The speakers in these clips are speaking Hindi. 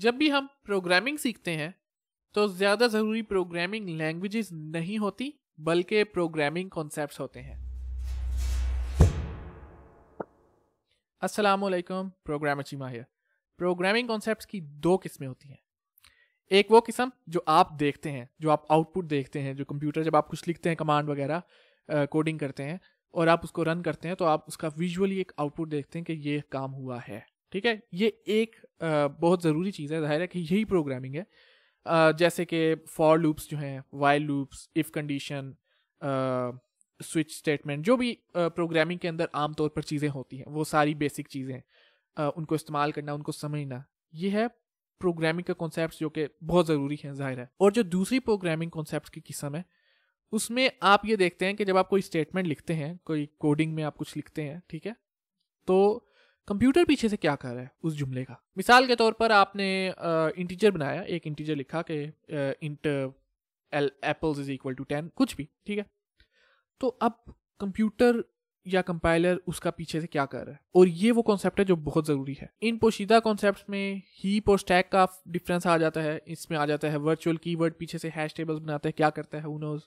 जब भी हम प्रोग्रामिंग सीखते हैं तो ज़्यादा ज़रूरी प्रोग्रामिंग लैंग्वेजेस नहीं होती बल्कि प्रोग्रामिंग कॉन्सेप्ट्स होते हैं अस्सलाम वालेकुम प्रोग्रामर माहिर प्रोग्रामिंग कॉन्सेप्ट्स की दो किस्में होती हैं एक वो किस्म जो आप देखते हैं जो आप आउटपुट देखते हैं जो कंप्यूटर जब आप कुछ लिखते हैं कमांड वगैरह कोडिंग करते हैं और आप उसको रन करते हैं तो आप उसका विजुअली एक आउटपुट देखते हैं कि ये काम हुआ है ठीक है ये एक बहुत ज़रूरी चीज़ है जाहिर है कि यही प्रोग्रामिंग है जैसे कि फॉर लूप्स जो हैं while loops if condition switch statement जो भी प्रोग्रामिंग के अंदर आमतौर पर चीज़ें होती हैं वो सारी बेसिक चीज़ें हैं उनको इस्तेमाल करना उनको समझना ये है प्रोग्रामिंग का कॉन्सेप्ट जो कि बहुत ज़रूरी है जाहिर है और जो दूसरी प्रोग्रामिंग कॉन्सेप्ट की किस्म है उसमें आप ये देखते हैं कि जब आप कोई स्टेटमेंट लिखते हैं कोई कोडिंग में आप कुछ लिखते हैं ठीक है तो कंप्यूटर पीछे से क्या कर रहा है उस जुमले का मिसाल के तौर पर आपने इंटीजर बनाया एक इंटीजर लिखा कि int L apples is equal to ten कुछ भी ठीक है तो अब कंप्यूटर या कंपाइलर उसका पीछे से क्या कर रहा है और ये वो कॉन्सेप्ट है जो बहुत ज़रूरी है इन पोशीदा कॉन्सेप्ट में हीप और स्टैक का डिफरेंस आ जाता है इसमें आ जाता है वर्चुअल कीवर्ड पीछे से हैश टेबल्स बनाते हैं क्या करता है उनोज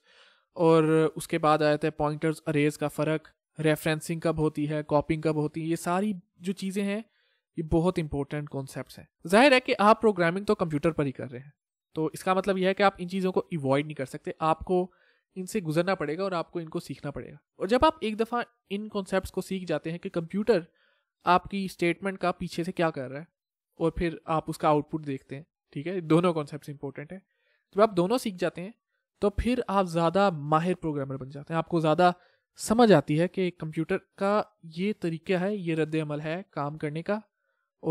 और उसके बाद आ जाता है पॉइंटर्स अरेज का फ़र्क रेफरेंसिंग कब होती है कॉपिंग कब होती है ये सारी जो चीज़ें हैं ये बहुत इंपॉर्टेंट कॉन्सेप्ट हैं जाहिर है कि आप प्रोग्रामिंग तो कंप्यूटर पर ही कर रहे हैं तो इसका मतलब यह है कि आप इन चीज़ों को इवॉइड नहीं कर सकते आपको इनसे गुजरना पड़ेगा और आपको इनको सीखना पड़ेगा और जब आप एक दफ़ा इन कॉन्सेप्ट को सीख जाते हैं कि कंप्यूटर आपकी स्टेटमेंट का पीछे से क्या कर रहा है और फिर आप उसका आउटपुट देखते हैं ठीक है दोनों कॉन्सेप्ट इंपॉर्टेंट है जब आप दोनों सीख जाते हैं तो फिर आप ज़्यादा माहिर प्रोग्रामर बन जाते हैं आपको ज़्यादा समझ आती है कि कंप्यूटर का ये तरीका है ये रद्द अमल है काम करने का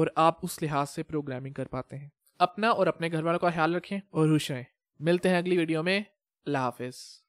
और आप उस लिहाज से प्रोग्रामिंग कर पाते हैं अपना और अपने घर वालों का ख्याल रखें और खुश रहें मिलते हैं अगली वीडियो में अल्लाह हाफिज़